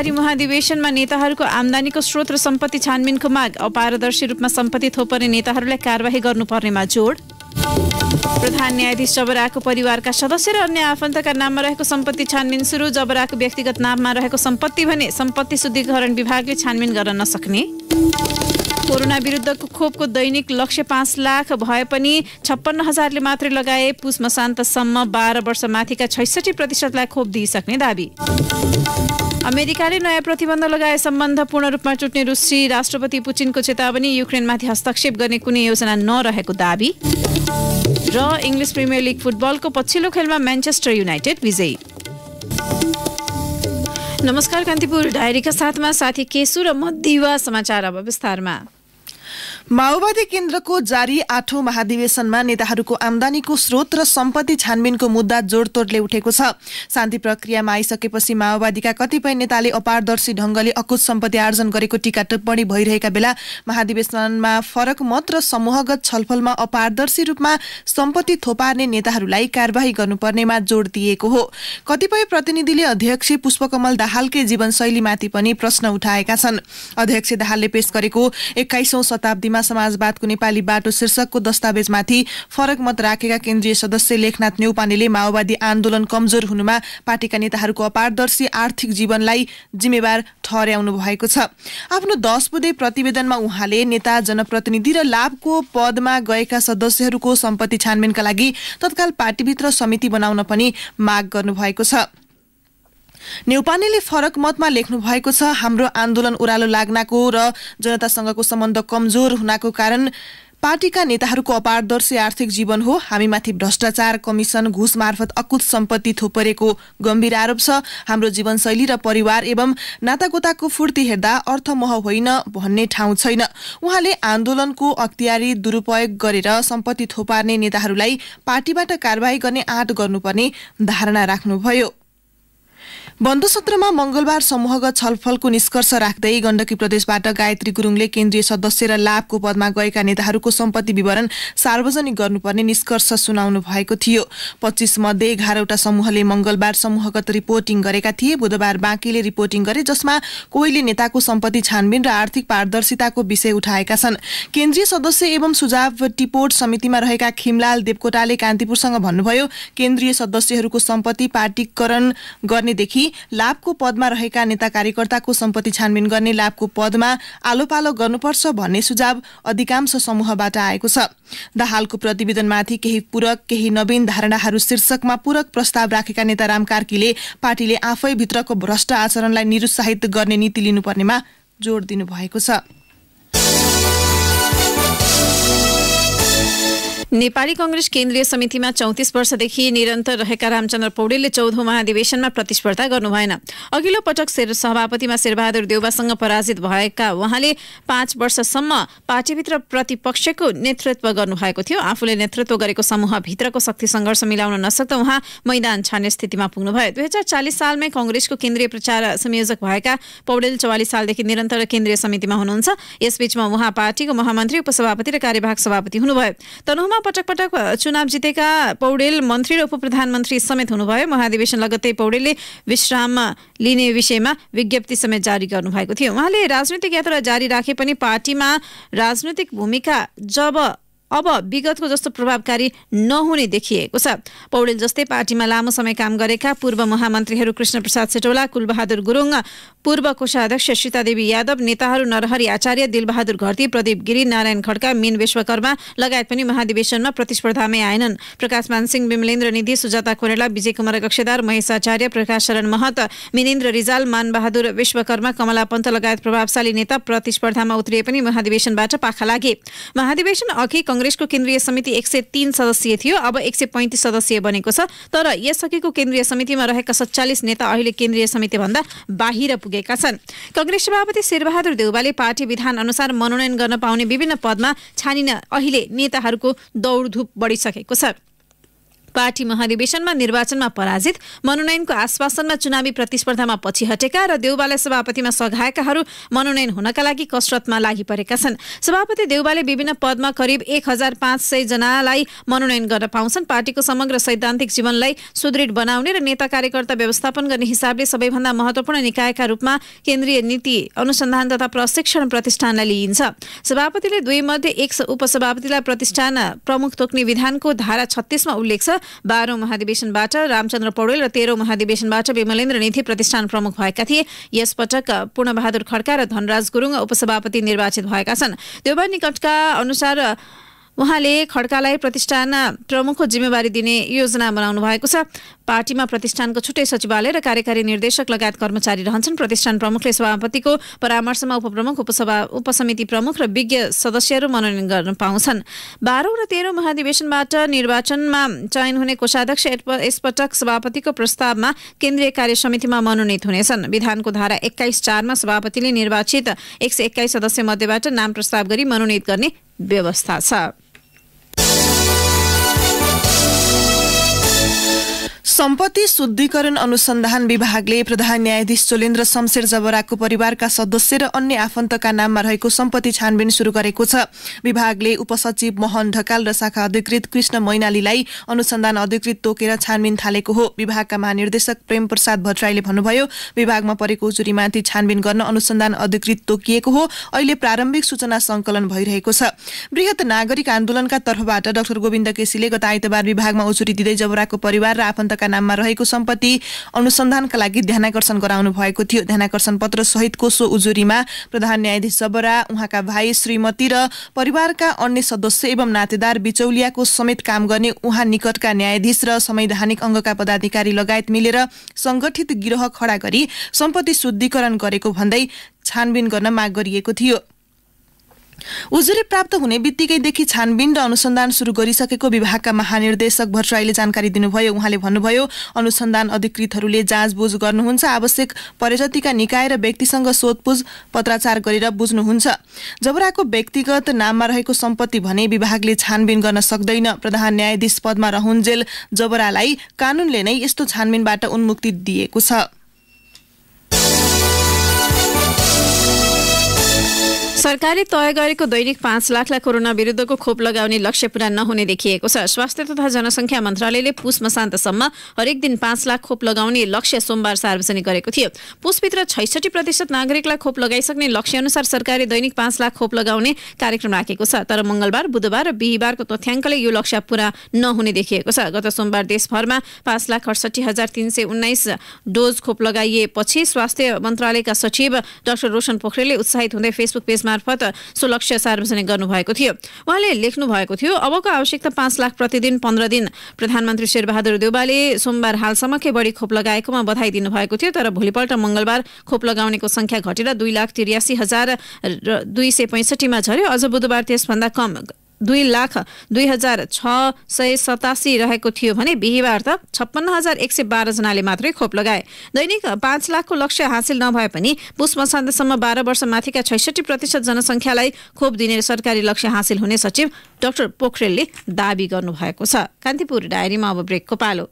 सरकारी महाधिवेशनमा नेताहरूको आमदानीको स्रोत र सम्पत्ति छानबिनको माग अपारदर्शी रूपमा सम्पत्ति थोपर्ने नेताहरूलाई कारवाही गर्नुपर्नेमा जोड प्रधान न्यायाधीश जबराको परिवारका सदस्य र अन्य आफन्तका नाममा रहेको सम्पत्ति छानबिन सुरु जबराको व्यक्तिगत नाममा रहेको सम्पत्ति भने सम्पत्ति शुद्धिकरण विभागले छानबिन गर्न नसक्ने कोरोना विरुद्धको खोपको दैनिक लक्ष्य पाँच लाख भए पनि छप्पन्न हजारले मात्रै लगाए पुष मसान्तसम्म बाह्र वर्ष माथिका छैसठी प्रतिशतलाई खोप दिइसक्ने दावी अमेरिकाले नयाँ प्रतिबन्ध लगाए सम्बन्ध पूर्ण रूपमा चुट्ने रुसी राष्ट्रपति पुचिनको चेतावनी युक्रेनमाथि हस्तक्षेप गर्ने कुनै योजना नरहेको दावी र इङ्ग्लिस प्रिमियर लिग फुटबलको पछिल्लो खेलमा म्यान्चेस्टर युनाइटेड विजयी नमस्कार कान्तिपुर डायरीका साथमा साथी केशु र म दिवा समाचार अब विस्तारमा माओवादी केन्द्रको जारी आठौं महाधिवेशनमा नेताहरूको आमदानीको स्रोत र सम्पत्ति छानबिनको मुद्दा जोडतोडले उठेको छ शान्ति प्रक्रियामा आइसकेपछि माओवादीका कतिपय नेताले अपारदर्शी ढंगले अकुत सम्पत्ति आर्जन गरेको टिका टिप्पणी भइरहेका बेला महाधिवेशनमा फरक मत र समूहगत छलफलमा अपारदर्शी रूपमा सम्पत्ति थोपार्ने नेताहरूलाई कार्यवाही गर्नुपर्नेमा जोड दिएको हो कतिपय प्रतिनिधिले अध्यक्ष पुष्पकमल दाहालकै जीवनशैलीमाथि पनि प्रश्न उठाएका छन् अध्यक्ष दाहालले पेश गरेको एक्काइसौं शताब्दी नेपालीमा समाजवादको नेपाली बाटो शीर्षकको दस्तावेजमाथि फरक मत राखेका केन्द्रीय सदस्य लेखनाथ न्यौपानेले माओवादी आन्दोलन कमजोर हुनुमा पार्टीका नेताहरूको अपारदर्शी आर्थिक जीवनलाई जिम्मेवार ठहर्याउनु भएको छ आफ्नो दस बुधे प्रतिवेदनमा उहाँले नेता जनप्रतिनिधि र लाभको पदमा गएका सदस्यहरूको सम्पत्ति छानबिनका लागि तत्काल पार्टीभित्र समिति बनाउन पनि माग गर्नुभएको छ नेउपानेले फरक मतमा लेख्नु भएको छ हाम्रो आन्दोलन उरालो लाग्नको र जनतासँगको सम्बन्ध कमजोर हुनाको कारण पार्टीका नेताहरूको अपारदर्शी आर्थिक जीवन हो हामीमाथि भ्रष्टाचार कमिसन घुस मार्फत अकुत सम्पत्ति थोपरेको गम्भीर आरोप छ हाम्रो जीवनशैली र परिवार एवं नातागोताको फूर्ति हेर्दा अर्थमह होइन भन्ने ठाउँ छैन उहाँले आन्दोलनको अख्तियारी दुरूपयोग गरेर सम्पत्ति थोपार्ने नेताहरूलाई पार्टीबाट कारवाही गर्ने आँट गर्नुपर्ने धारणा राख्नुभयो बन्द सत्रमा मंगलबार समूहगत छलफलको निष्कर्ष राख्दै गण्डकी प्रदेशबाट गायत्री गुरूङले केन्द्रीय सदस्य र लाभको पदमा गएका नेताहरूको सम्पत्ति विवरण सार्वजनिक गर्नुपर्ने निष्कर्ष सुनाउनु भएको थियो पच्चीस मध्ये एघारवटा समूहले मंगलबार समूहगत रिपोर्टिङ गरेका थिए बुधबार बाँकीले रिपोर्टिङ गरे जसमा कोहीले नेताको सम्पत्ति छानबिन र आर्थिक पारदर्शिताको विषय उठाएका छन् केन्द्रीय सदस्य एवं सुझाव टिपोट समितिमा रहेका खिमलाल देवकोटाले कान्तिपुरसँग भन्नुभयो केन्द्रीय सदस्यहरूको सम्पत्ति पार्टीकरण गर्नेदेखि लाभको पदमा रहेका नेता कार्यकर्ताको सम्पत्ति छानबिन गर्ने लाभको पदमा आलोपालो गर्नुपर्छ भन्ने सुझाव अधिकांश समूहबाट आएको छ दाहालको प्रतिवेदनमाथि केही पूरक केही नवीन धारणाहरू शीर्षकमा पूरक प्रस्ताव राखेका नेता राम कार्कीले पार्टीले आफैभित्रको भ्रष्ट आचरणलाई निरुत्साहित गर्ने नीति लिनुपर्नेमा जोड दिनुभएको छ नेपाली कङ्ग्रेस केन्द्रीय समितिमा चौतिस वर्षदेखि निरन्तर रहेका रामचन्द्र पौडेलले चौधौँ महाधिवेशनमा प्रतिस्पर्धा गर्नुभएन अघिल्लो पटक शेर सभापतिमा शेरबहादुर देउवासँग पराजित भएका उहाँले पाँच वर्षसम्म पार्टीभित्र प्रतिपक्षको नेतृत्व गर्नुभएको थियो आफूले नेतृत्व गरेको समूहभित्रको शक्ति संघर्ष मिलाउन नसक्दा उहाँ मैदान छाने स्थितिमा पुग्नुभयो दुई हजार चालिस सालमै कंग्रेसको केन्द्रीय प्रचार संयोजक भएका पौडेल चौवालिस सालदेखि निरन्तर केन्द्रीय समितिमा हुनुहुन्छ यसबीचमा उहाँ पार्टीको महामन्त्री उपसभापति र कार्यवाहक सभापति हुनुभयो तनहुमा पटक पटक चुनाव जितेका पौडेल मन्त्री र उप प्रधानमन्त्री समेत हुनुभयो महाधिवेशन लगत्तै पौडेलले विश्राम लिने विषयमा विज्ञप्ति समेत जारी गर्नुभएको थियो उहाँले राजनैतिक यात्रा जारी राखे पनि पार्टीमा राजनैतिक भूमिका जब अब विगतको जस्तो प्रभावकारी नहुने देखिएको छ पौडेल जस्तै पार्टीमा लामो समय काम गरेका पूर्व महामन्त्रीहरू कृष्ण प्रसाद सेटौला कुलबहादुर गुरुङ पूर्व कोषाध्यक्ष सीतादेवी यादव नेताहरू नरहरी आचार्य दिलबहादुर घरती प्रदीप गिरी नारायण खड्का मीन विश्वकर्मा लगायत पनि महाधिवेशनमा प्रतिस्पर्धामै आएनन् प्रकाश मानसिंह विमलेन्द्र निधि सुजाता कोरेला विजय कुमार कक्षेदार महेश आचार्य प्रकाश शरण महत मिनेन्द्र रिजाल मानबहादुर विश्वकर्मा कमला पन्त लगायत प्रभावशाली नेता प्रतिस्पर्धामा उत्रिए पनि महाधिवेशनबाट पाखा लागे महाधिवेशन अघि कङ्ग्रेसको केन्द्रीय समिति एक सय तीन सदस्यीय थियो अब एक सय पैंतिस सदस्यीय बनेको छ तर यसअघिको केन्द्रीय समितिमा रहेका सत्तालिस नेता अहिले केन्द्रीय समितिभन्दा बाहिर पुगेका छन् कङ्ग्रेस सभापति शेरबहादुर देउवाले पार्टी विधान अनुसार मनोनयन गर्न पाउने विभिन्न पदमा छानिन अहिले नेताहरूको दौडधुप बढिसकेको छ पार्टी महाधिवेशनमा निर्वाचनमा पराजित मनोनयनको आश्वासनमा चुनावी प्रतिस्पर्धामा पछि हटेका र देउबाले सभापतिमा सघाएकाहरू मनोनयन हुनका लागि कसरतमा लागि परेका छन् सभापति देउबाले विभिन्न पदमा करिब एक हजार पाँच सय जनालाई मनोनयन गर्न पाउँछन् पार्टीको समग्र सैद्धान्तिक जीवनलाई सुदृढ बनाउने र नेता कार्यकर्ता व्यवस्थापन गर्ने हिसाबले सबैभन्दा महत्वपूर्ण निकायका रूपमा केन्द्रीय नीति अनुसन्धान तथा प्रशिक्षण प्रतिष्ठानलाई लिइन्छ सभापतिले दुई मध्ये एक उपसभापतिलाई प्रतिष्ठान प्रमुख तोक्ने विधानको धारा छत्तिसमा उल्लेख छ बाह्रौँ महाधिवेशनबाट रामचन्द्र पौडेल र तेह्रौँ महाधिवेशनबाट विमलेन्द्र निधि प्रतिष्ठान प्रमुख भएका थिए यसपटक पूर्णबहादुर खड्का र धनराज गुरुङ उपसभापति निर्वाचित भएका छन् देउबा निकटका अनुसार उहाँले खड्कालाई प्रतिष्ठान प्रमुखको जिम्मेवारी दिने योजना बनाउनु भएको छ पार्टीमा प्रतिष्ठानको छुट्टै सचिवालय र कार्यकारी निर्देशक लगायत कर्मचारी रहन्छन् प्रतिष्ठान प्रमुखले सभापतिको परामर्शमा उपप्रमुख उपसभा उपसमिति प्रमुख र विज्ञ सदस्यहरू मनोनयन गर्न पाउँछन् बाह्रौँ र तेह्रौँ महाधिवेशनबाट निर्वाचनमा चयन हुने कोषाध्यक्ष यसपटक सभापतिको प्रस्तावमा केन्द्रीय कार्य समितिमा मनोनित हुनेछन् विधानको धारा एक्काइस चारमा सभापतिले निर्वाचित एक सय एक्काइस सदस्य मध्येबाट नाम प्रस्ताव गरी मनोनित गर्ने व्यवस्था छ सम्पत्ति शुद्धिकरण अनुसन्धान विभागले प्रधान न्यायाधीश चोलेन्द्र शमशेर जबराको परिवारका सदस्य र अन्य आफन्तका नाममा रहेको सम्पत्ति छानबिन शुरू गरेको छ विभागले उपसचिव मोहन ढकाल र शाखा अधिकृत कृष्ण मैनालीलाई अनुसन्धान अधिकृत तोकेर छानबिन थालेको हो विभागका महानिर्देशक प्रेम प्रसाद भट्टराईले भन्नुभयो विभागमा परेको उजुरीमाथि छानबिन गर्न अनुसन्धान अधिकृत तोकिएको हो अहिले प्रारम्भिक सूचना संकलन भइरहेको छ वृहत नागरिक आन्दोलनका तर्फबाट डाक्टर गोविन्द केसीले गत आइतबार विभागमा उजुरी दिँदै जबराको परिवार र आफन्तका नाममा रहेको सम्पत्ति अनुसन्धानका लागि ध्यानकर्षण गराउनु भएको थियो ध्यानकर्षण पत्र सहितको सो उजुरीमा प्रधान न्यायाधीश जबरा उहाँका भाइ श्रीमती र परिवारका अन्य सदस्य एवं नातेदार बिचौलियाको समेत काम गर्ने उहाँ निकटका न्यायाधीश र संवैधानिक अङ्गका पदाधिकारी लगायत मिलेर सङ्गठित गृह खडा गरी सम्पत्ति शुद्धिकरण गरेको भन्दै छानबिन गर्न माग गरिएको थियो उजुरी प्राप्त हुने बित्तिकैदेखि छानबिन र अनुसन्धान सुरु गरिसकेको विभागका महानिर्देशक भट्टराईले जानकारी दिनुभयो उहाँले भन्नुभयो अनुसन्धान अधिकृतहरूले जाँचबुझ गर्नुहुन्छ आवश्यक परिजतिका निकाय र व्यक्तिसँग सोधपुछ पत्राचार गरेर बुझ्नुहुन्छ जबराको व्यक्तिगत नाममा रहेको सम्पत्ति भने विभागले छानबिन गर्न सक्दैन प्रधान न्यायाधीश पदमा रहन्जेल जबरालाई कानूनले नै यस्तो छानबिनबाट उन्मुक्ति दिएको छ सरकारले तय गरेको दैनिक पाँच लाखलाई कोरोना विरुद्धको खोप लगाउने लक्ष्य पूरा नहुने देखिएको छ स्वास्थ्य तथा जनसङ्ख्या मन्त्रालयले पुष मसान्तसम्म हरेक दिन पाँच लाख खोप लगाउने लक्ष्य सोमबार सार्वजनिक गरेको थियो पुषभित्र छैसठी प्रतिशत नागरिकलाई खोप लगाइसक्ने लक्ष्य अनुसार सरकारले दैनिक पाँच लाख खोप लगाउने कार्यक्रम राखेको छ तर मंगलबार बुधबार र बिहिबारको तथ्याङ्कले यो लक्ष्य पूरा नहुने देखिएको छ गत सोमबार देशभरमा पाँच लाख अडसठी हजार तिन सय उन्नाइस डोज खोप लगाइएपछि स्वास्थ्य मन्त्रालयका सचिव डाक्टर रोशन पोखरेलले उत्साहित हुँदै फेसबुक पेजमा मार्फत सो लक्ष्य सार्वजनिक गर्नुभएको थियो उहाँले लेख्नु भएको थियो अबको आवश्यकता पाँच लाख प्रतिदिन पन्ध्र दिन प्रधानमन्त्री शेरबहादुर देवालले सोमबार हालसम्मकै बढी खोप लगाएकोमा बधाई दिनुभएको थियो तर भोलिपल्ट मंगलबार खोप लगाउनेको संख्या घटेर दुई लाख त्रियासी हजार दुई सय पैँसठीमा झऱ्यो अझ बुधबार त्यसभन्दा कम दुई लाख दुई हजार छ सय सतासी रहेको थियो भने बिहिबार त छप्पन्न हजार एक सय बाह्रजनाले मात्रै खोप लगाए दैनिक पाँच लाखको लक्ष्य हासिल नभए पनि पुष मसान्तसम्म बाह्र वर्षमाथिका छैसठी प्रतिशत जनसङ्ख्यालाई खोप दिने सरकारी लक्ष्य हासिल हुने सचिव डाक्टर पोखरेलले दावी गर्नुभएको छ कान्तिपुर डायरीमा अब ब्रेकको पालो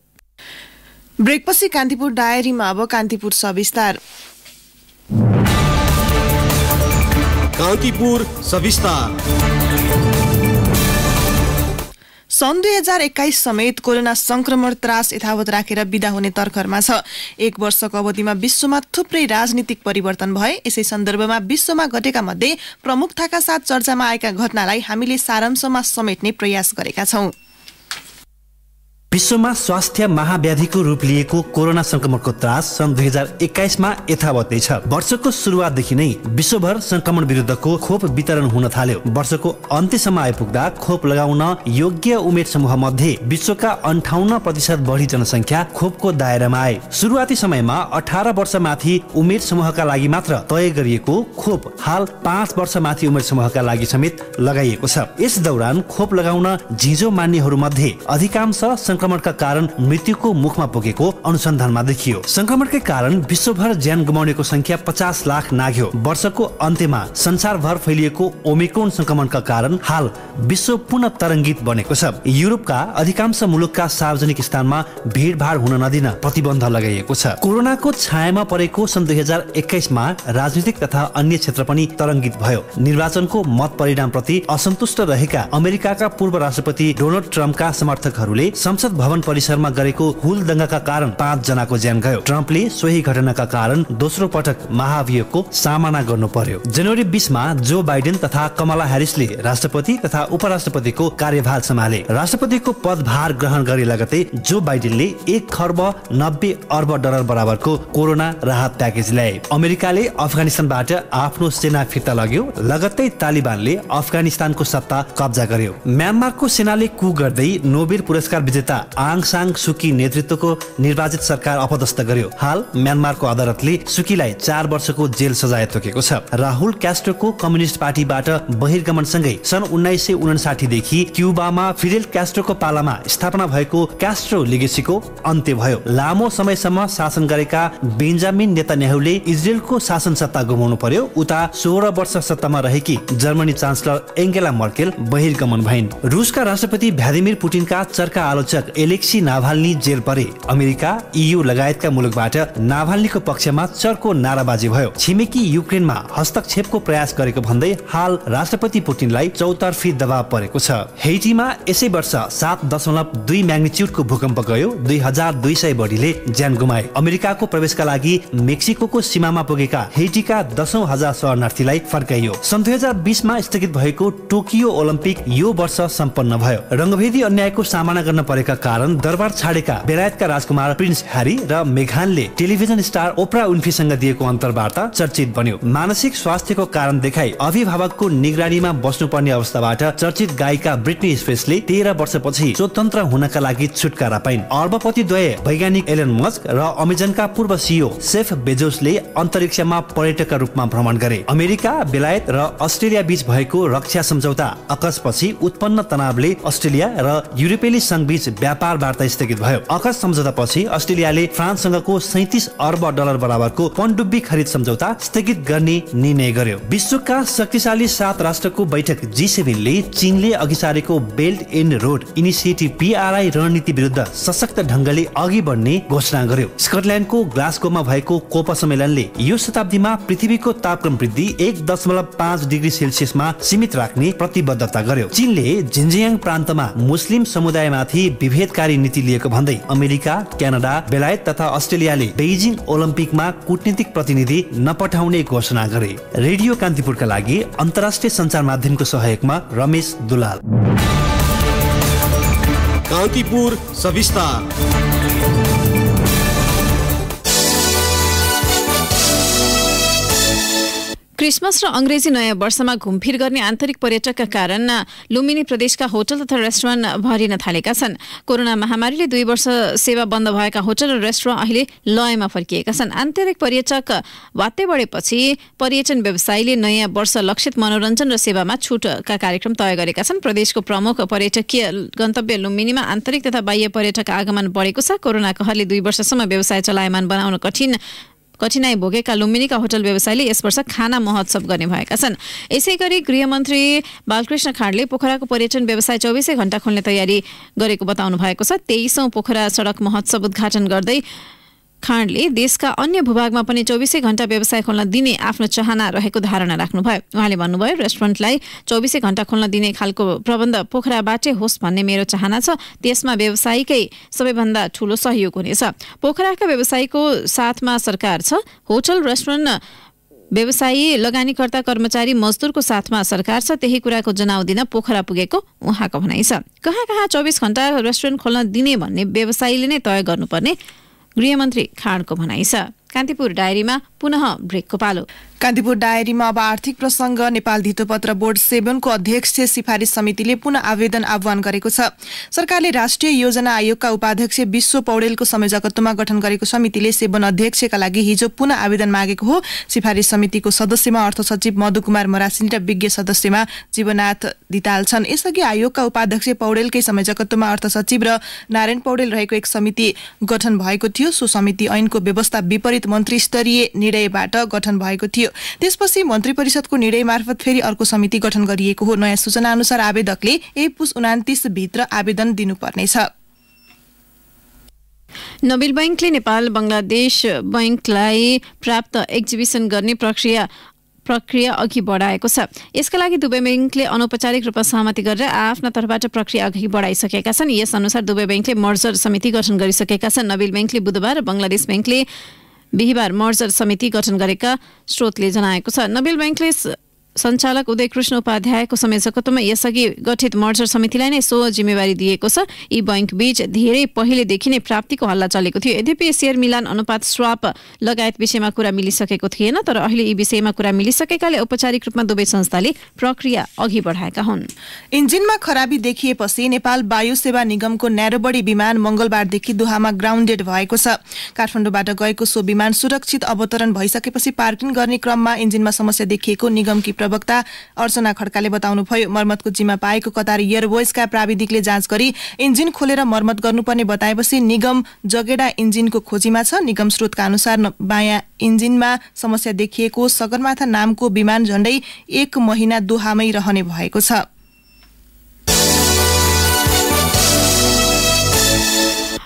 ब्रेकपछि कान्तिपुर डायरीमा अब कान्तिपुर सविस्तार कान्तिपुर सविस्तार सन् दुई हजार एक्काइस समेत कोरोना संक्रमण त्रास यथावत राखेर विदा हुने तर्खरमा छ एक वर्षको अवधिमा विश्वमा थुप्रै राजनीतिक परिवर्तन भए यसै सन्दर्भमा विश्वमा घटेका मध्ये प्रमुखताका साथ चर्चामा आएका घटनालाई हामीले सारांशमा समेट्ने प्रयास गरेका छौँ विश्वमा स्वास्थ्य महाव्याधिको रूप लिएको कोरोना संक्रमणको त्रास सन् दुई हजार एक्काइसमा यथावत छ वर्षको सुरुवातदेखि नै विश्वभर संक्रमण विरुद्धको खोप वितरण हुन थाल्यो वर्षको अन्त्यसम्म आइपुग्दा खोप लगाउन योग्य उमेर समूह मध्ये विश्वका अन्ठाउन्न प्रतिशत बढी जनसङ्ख्या खोपको दायरामा आए सुरुवाती समयमा अठार माथि उमेर समूहका लागि मात्र तय गरिएको खोप हाल पाँच माथि उमेर समूहका लागि समेत लगाइएको छ यस दौरान खोप लगाउन झिझो मान्नेहरू मध्ये अधिकांश संक्रमणका कारण मृत्युको मुखमा पुगेको अनुसन्धानमा देखियो संक्रमणकै कारण विश्वभर ज्यान गुमाउनेको संख्या पचास लाख नाग्यो वर्षको अन्त्यमा संसारभर फैलिएको ओमिक्रोन संक्रमणका कारण हाल विश्व पुनः तरङ्गित बनेको छ युरोपका अधिकांश मुलुकका सार्वजनिक स्थानमा भिडभाड हुन नदिन प्रतिबन्ध लगाइएको छ कोरोनाको छायामा परेको सन् दुई हजार एक्काइसमा राजनीतिक तथा अन्य क्षेत्र पनि तरङ्गित भयो निर्वाचनको मत परिणाम प्रति असन्तुष्ट रहेका अमेरिकाका पूर्व राष्ट्रपति डोनाल्ड ट्रम्पका समर्थकहरूले संसद संसद भवन परिसरमा गरेको हुल दङ्गाका कारण पाँच जनाको ज्यान गयो ट्रम्पले सोही घटनाका कारण दोस्रो पटक महाभियोगको सामना गर्नु पर्यो जनवरी बिसमा जो बाइडेन तथा कमला ह्यारिसले राष्ट्रपति तथा उपराष्ट्रपतिको कार्यभार सम्हाले राष्ट्रपतिको पदभार ग्रहण गरे लगतै जो बाइडेनले एक खर्ब नब्बे अर्ब डलर बराबरको कोरोना राहत प्याकेज ल्याए अमेरिकाले अफगानिस्तानबाट आफ्नो सेना फिर्ता लग्यो लगत्तै तालिबानले अफगानिस्तानको सत्ता कब्जा गर्यो म्यानमारको सेनाले कु गर्दै नोबेल पुरस्कार विजेता आङ साङ सुकी नेतृत्वको निर्वाचित सरकार अपदस्थ गर्यो हाल म्यानमारको अदालतले सुकीलाई चार वर्षको जेल सजाय तोकेको छ राहुल क्यास्ट्रोको कम्युनिस्ट पार्टीबाट बहिर्गमनसँगै सन् उन्नाइस सय उनासाठीदेखि क्युबामा फिडेल क्यास्ट्रोको पालामा स्थापना भएको क्यास्ट्रो लिगेसीको अन्त्य भयो लामो समयसम्म शासन गरेका बेन्जामिन नेहरूले इजरायलको शासन सत्ता गुमाउनु पर्यो उता सोह्र वर्ष सत्तामा रहेकी जर्मनी चान्सलर एङ्गेला मर्केल बहिर्गमन भइन् रुसका राष्ट्रपति भ्लादिमिर पुटिनका चर्का आलोचक एलेक्सी नाभाल्नी जेल परे अमेरिका इयु लगायतका मुलुकबाट नाभाल्नीको पक्षमा चर्को नाराबाजी भयो छिमेकी युक्रेनमा हस्तक्षेपको प्रयास गरेको भन्दै हाल राष्ट्रपति पुटिनलाई चौतर्फी दबाव परेको छ हेटीमा यसै वर्ष सात दशमलव दुई म्याग्निच्युडको भूकम्प गयो दुई हजार दुई सय बढीले ज्यान गुमाए अमेरिकाको प्रवेशका लागि मेक्सिको सीमामा पुगेका हेटीका दशौं हजार शरणार्थीलाई फर्काइयो सन् दुई हजार बिसमा स्थगित भएको टोकियो ओलम्पिक यो वर्ष सम्पन्न भयो रङ्गभेदी अन्यायको सामना गर्न परेका कारण दरबार छाडेका बेलायतका राजकुमार प्रिन्स ह्यारी र मेघानले टेलिभिजन स्टार ओप्रा उन्फीसँग दिएको अन्तर्वार्ता चर्चित बन्यो मानसिक स्वास्थ्यको कारण देखाई अभिभावकको निगरानीमा बस्नुपर्ने अवस्थाबाट चर्चित गायिका ब्रिटनी स्पेसले तेह्र वर्षपछि स्वतन्त्र हुनका लागि छुटकारा पाइन् अर्बपति द्वय वैज्ञानिक एलन मस्क र अमेजनका पूर्व सिओ सेफ बेजोसले अन्तरिक्षमा पर्यटकका रूपमा भ्रमण गरे अमेरिका बेलायत र अस्ट्रेलिया बीच भएको रक्षा सम्झौता अकसपछि उत्पन्न तनावले अस्ट्रेलिया र युरोपेली संघ बीच व्यापार वार्ता स्थगित भयो अकस सम्झौतापछि अस्ट्रेलियाले फ्रान्ससँगको सैतिस अर्ब डलर बराबरको पनडुब्बी खरिद सम्झौता स्थगित गर्ने निर्णय गर्यो विश्वका शक्तिशाली सात राष्ट्रको बैठक जी सेभेनले चीनले अघि सारेको belt and road initiative BRI रणनीति विरुद्ध सशक्त ढङ्गले अघि बढ्ने घोषणा गर्यो स्कटल्यान्डको ग्लास्कोमा भएको कोप सम्मेलनले यो शताब्दीमा पृथ्वीको तापक्रम वृद्धि एक दशमलव पाँच डिग्री सेल्सियसमा सीमित राख्ने प्रतिबद्धता गर्यो चीनले झिन्जियाङ प्रान्तमा मुस्लिम समुदायमाथि विभिन्न विभेदकारी नीति लिएको भन्दै अमेरिका क्यानाडा बेलायत तथा अस्ट्रेलियाले बेजिङ ओलम्पिकमा कुटनीतिक प्रतिनिधि नपठाउने घोषणा गरे रेडियो कान्तिपुरका लागि अन्तर्राष्ट्रिय सञ्चार माध्यमको सहयोगमा रमेश दुलाल कान्तिपुर सविस्तार क्रिसमस र अङ्ग्रेजी नयाँ वर्षमा घुमफिर गर्ने आन्तरिक पर्यटकका कारण लुम्बिनी प्रदेशका होटल तथा रेस्टुरेन्ट भरिन थालेका छन् कोरोना महामारीले दुई वर्ष सेवा बन्द भएका होटल र रेस्टुरेन्ट अहिले लयमा फर्किएका छन् आन्तरिक पर्यटक वाते बढेपछि पर्यटन व्यवसायीले नयाँ वर्ष लक्षित मनोरञ्जन र सेवामा छुटका कार्यक्रम तय गरेका छन् प्रदेशको प्रमुख पर्यटकीय गन्तव्य लुम्बिनीमा आन्तरिक तथा बाह्य पर्यटक आगमन बढेको छ कोरोना कहरले दुई वर्षसम्म व्यवसाय चलायमान बनाउन कठिन कठिनाई भोगेका लुम्बिनीका होटल व्यवसायीले यस वर्ष खाना महोत्सव गर्ने भएका छन् यसै गरी गृहमन्त्री बालकृष्ण खाँडले पोखराको पर्यटन व्यवसाय चौबिसै घण्टा खोल्ने तयारी गरेको बताउनु भएको छ तेइसौँ पोखरा सडक महोत्सव उद्घाटन गर्दै खाँडले देशका अन्य भूभागमा पनि चौबिसै घण्टा व्यवसाय खोल्न दिने आफ्नो चाहना रहेको धारणा राख्नुभयो उहाँले भन्नुभयो रेस्टुरेन्टलाई चौबिसै घण्टा खोल्न दिने खालको प्रबन्ध पोखराबाटै होस् भन्ने मेरो चाहना छ त्यसमा व्यवसायीकै सबैभन्दा ठूलो सहयोग हुनेछ पोखराका व्यवसायीको साथमा सरकार छ होटल रेस्टुरेन्ट व्यवसायी लगानीकर्ता कर्मचारी मजदुरको साथमा सरकार छ त्यही कुराको जनाउ दिन पोखरा पुगेको उहाँको भनाइ छ कहाँ कहाँ चौबिस घण्टा रेस्टुरेन्ट खोल्न दिने भन्ने व्यवसायीले नै तय गर्नुपर्ने गृहमन्त्री खाँडको भनाइ छ कान्तिपुर डायरीमा पुनः ब्रेकको पालो कान्तिपुर डायरीमा अब आर्थिक प्रसङ्ग नेपाल धितोपत्र बोर्ड सेभेनको अध्यक्ष सिफारिस समितिले पुनः आवेदन आह्वान गरेको छ सरकारले राष्ट्रिय योजना आयोगका उपाध्यक्ष विश्व पौडेलको संयोजकत्वमा गठन गरेको समितिले सेवन अध्यक्षका लागि हिजो पुनः आवेदन मागेको हो सिफारिस समितिको सदस्यमा अर्थ सचिव मधु कुमार मरासिन र विज्ञ सदस्यमा जीवनाथ दिताल छन् यसअघि आयोगका उपाध्यक्ष पौडेलकै संयोजकत्वमा अर्थ सचिव र नारायण पौडेल रहेको एक समिति गठन भएको थियो सो समिति ऐनको व्यवस्था विपरीत विस्तृत मन्त्री स्तरीय निर्णयबाट गठन भएको थियो त्यसपछि मन्त्री परिषदको निर्णय मार्फत फेरि अर्को समिति गठन गरिएको हो नयाँ सूचना अनुसार आवेदकले एक पुस उनातिस भित्र आवेदन दिनुपर्नेछ नबिल बैङ्कले नेपाल बङ्गलादेश बैङ्कलाई प्राप्त एक्जिबिसन गर्ने प्रक्रिया प्रक्रिया अघि बढाएको छ यसका लागि दुवै ब्याङ्कले अनौपचारिक रूपमा सहमति गरेर आफ्ना तर्फबाट प्रक्रिया अघि बढाइसकेका छन् यस अनुसार दुवै ब्याङ्कले मर्जर समिति गठन गरिसकेका छन् नबिल ब्याङ्कले बुधबार बङ्गलादेश ब्याङ्कले बिहिबार मर्जर समिति गठन गरेका स्रोतले जनाएको छ नोबेल ब्याङ्कले सञ्चालक उदय कृष्ण उपाध्यायको संयोजकत्वमा यसअघि गठित मर्जर समितिलाई नै सो जिम्मेवारी दिएको छ यी बैंक बीच धेरै पहिलेदेखि नै प्राप्तिको हल्ला चलेको थियो यद्यपि सेयर मिलान अनुपात स्वाप लगायत विषयमा कुरा मिलिसकेको थिएन तर अहिले यी विषयमा कुरा मिलिसकेकाले औपचारिक रूपमा दुवै संस्थाले प्रक्रिया अघि बढाएका हुन् इन्जिनमा खराबी देखिएपछि नेपाल वायु सेवा निगमको न्यारोबडी विमान मंगलबारदेखि दुहामा ग्राउन्डेड भएको छ काठमाडौँबाट गएको सो विमान सुरक्षित अवतरण भइसकेपछि पार्किङ गर्ने क्रममा इन्जिनमा समस्या देखिएको निगमकी प्रवक्ता अर्चना खड्काले बताउनुभयो मर्मतको जिम्मा पाएको कतार एयरवेजका प्राविधिकले जाँच गरी इन्जिन खोलेर मर्मत गर्नुपर्ने बताएपछि निगम जगेडा इन्जिनको खोजीमा छ निगम स्रोतका अनुसार बायाँ इन्जिनमा समस्या देखिएको सगरमाथा नामको विमान झण्डै एक महिना दुहामै रहने भएको छ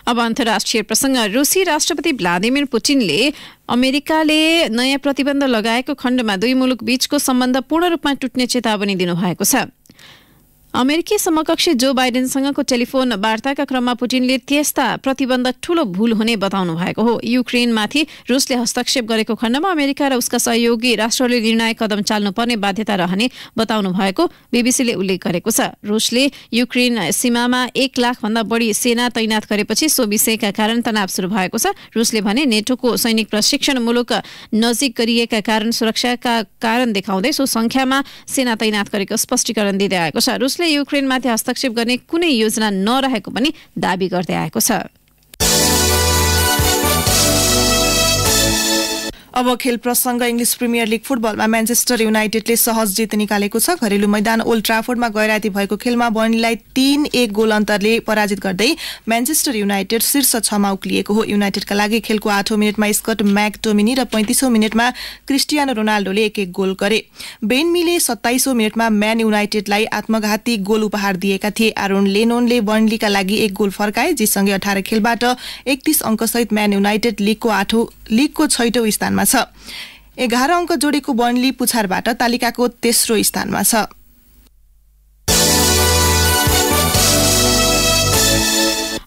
अब अन्तर्राष्ट्रिय प्रसङ्ग रुसी राष्ट्रपति भ्लादिमिर पुटिनले अमेरिकाले नयाँ प्रतिबन्ध लगाएको खण्डमा दुई मुलुक बीचको सम्बन्ध पूर्ण रूपमा टुट्ने चेतावनी दिनुभएको छ अमेरिकी समकक्षी जो बाइडेनसँगको टेलिफोन वार्ताका क्रममा पुटिनले त्यस्ता प्रतिबन्ध ठूलो भूल हुने बताउनु भएको हो युक्रेनमाथि रुसले हस्तक्षेप गरेको खण्डमा अमेरिका र उसका सहयोगी राष्ट्रले निर्णायक कदम चाल्नुपर्ने बाध्यता रहने बताउनु भएको बीबीसीले उल्लेख गरेको छ रुसले युक्रेन सीमामा एक लाखभन्दा बढी सेना तैनात गरेपछि सो विषयका कारण तनाव सुरु भएको छ रुसले भने नेटोको सैनिक प्रशिक्षण मुलुक नजिक गरिएका कारण सुरक्षाका कारण देखाउँदै सो संख्यामा सेना तैनात गरेको स्पष्टीकरण दिँदै आएको छ रुसले रुसले युक्रेनमाथि हस्तक्षेप गर्ने कुनै योजना नरहेको पनि दावी गर्दै आएको छ अब खेल प्रसङ्ग इङ्ग्लिस प्रिमियर लिग फुटबलमा म्यान्चेस्टर युनाइटेडले सहज जित निकालेको छ घरेलु मैदान ओल्ड ट्राफोर्डमा गैराती भएको खेलमा बर्नीलाई तीन एक गोल अन्तरले पराजित गर्दै म्यान्चेस्टर युनाइटेड शीर्ष छमा उक्लिएको हो युनाइटेडका लागि खेलको आठौं मिनटमा स्कट म्याक टोमिनी र पैँतिसौँ मिनटमा क्रिस्टियानो रोनाल्डोले एक एक गोल गरे बेनमीले सत्ताइसौँ मिनटमा म्यान युनाइटेडलाई आत्मघाती गोल उपहार दिएका थिए आरोन लेनोनले बर्नलीका लागि एक गोल फर्काए जीसँगै अठार खेलबाट एकतीस अङ्कसहित म्यान युनाइटेड लिगको आठौँ लिगको छैटौं स्थानमा स्थानमा छ एघार अङ्क जोडेको बर्णली पुछारबाट तालिकाको तेस्रो स्थानमा छ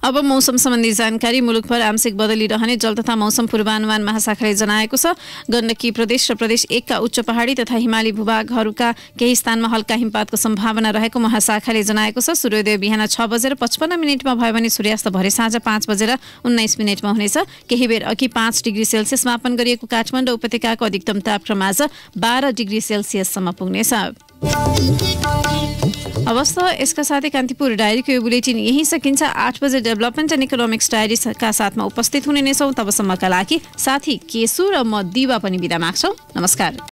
अब मौसम सम्बन्धी जानकारी मुलुकभर आंशिक बदली रहने जल तथा मौसम पूर्वानुमान महाशाखाले जनाएको छ गण्डकी प्रदेश र प्रदेश एकका उच्च पहाडी तथा हिमाली भूभागहरूका केही स्थानमा हल्का हिमपातको सम्भावना रहेको महाशाखाले जनाएको छ सूर्योदय बिहान छ बजेर पचपन्न मिनटमा भयो भने सूर्यास्त भरे साँझ पाँच बजेर उन्नाइस मिनटमा हुनेछ केही बेर अघि पाँच डिग्री सेल्सियस मापन गरिएको काठमाडौँ उपत्यकाको अधिकतम तापक्रम आज बाह्र डिग्री सेल्सियससम्म पुग्नेछ हवस् त यसका साथै कान्तिपुर डायरीको यो बुलेटिन यहीँ सकिन्छ आठ बजे डेभलपमेन्ट एन्ड इकोनोमिक्स डायरीका साथमा उपस्थित हुने नै छौँ तबसम्मका लागि साथी केसु र म दिवा पनि बिदा माग्छौँ नमस्कार